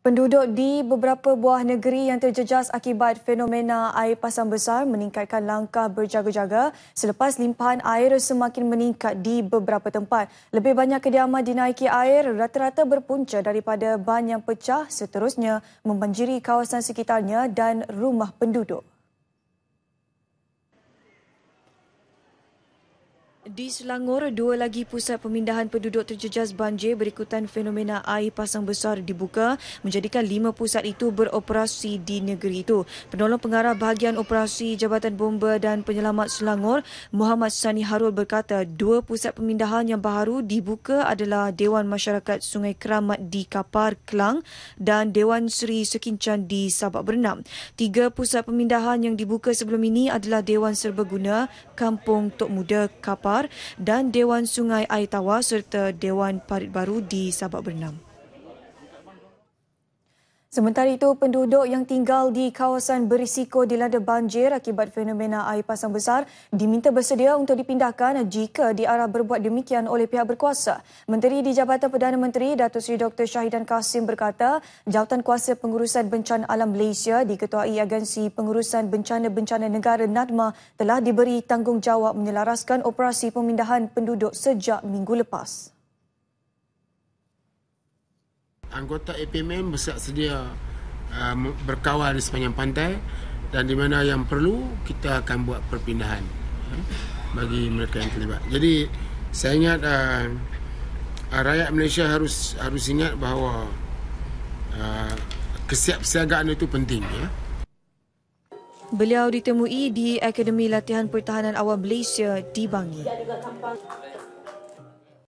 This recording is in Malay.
Penduduk di beberapa buah negeri yang terjejas akibat fenomena air pasang besar meningkatkan langkah berjaga-jaga selepas limpahan air semakin meningkat di beberapa tempat. Lebih banyak kediaman dinaiki air rata-rata berpunca daripada ban yang pecah seterusnya membanjiri kawasan sekitarnya dan rumah penduduk. Di Selangor, dua lagi pusat pemindahan penduduk terjejas banjir berikutan fenomena air pasang besar dibuka menjadikan lima pusat itu beroperasi di negeri itu. Penolong Pengarah Bahagian Operasi Jabatan Bomba dan Penyelamat Selangor, Muhammad Sani Harul berkata dua pusat pemindahan yang baru dibuka adalah Dewan Masyarakat Sungai Keramat di Kapar, Kelang dan Dewan Seri Sekincan di Sabak Bernam. Tiga pusat pemindahan yang dibuka sebelum ini adalah Dewan Serbaguna, Kampung Tok Muda, Kapar Kampar dan Dewan Sungai Aitawa serta Dewan Parit Baru di Sabak Bernam. Sementara itu, penduduk yang tinggal di kawasan berisiko dilanda banjir akibat fenomena air pasang besar diminta bersedia untuk dipindahkan jika diarah berbuat demikian oleh pihak berkuasa. Menteri di Jabatan Perdana Menteri, Datuk Seri Dr. Syahidan Kasim berkata, Jawatan Kuasa Pengurusan Bencana Alam Malaysia diketuai Agensi Pengurusan Bencana-Bencana Negara NADMA telah diberi tanggungjawab menyelaraskan operasi pemindahan penduduk sejak minggu lepas anggota APMM bersiap sedia uh, berkawal di sepanjang pantai dan di mana yang perlu kita akan buat perpindahan ya, bagi mereka yang terlibat. Jadi saya ingat uh, uh, rakyat Malaysia harus harus ingat bahawa uh, kesiapsiagaan itu penting ya. Beliau ditemui di Akademi Latihan Pertahanan Awam Malaysia di Bangi.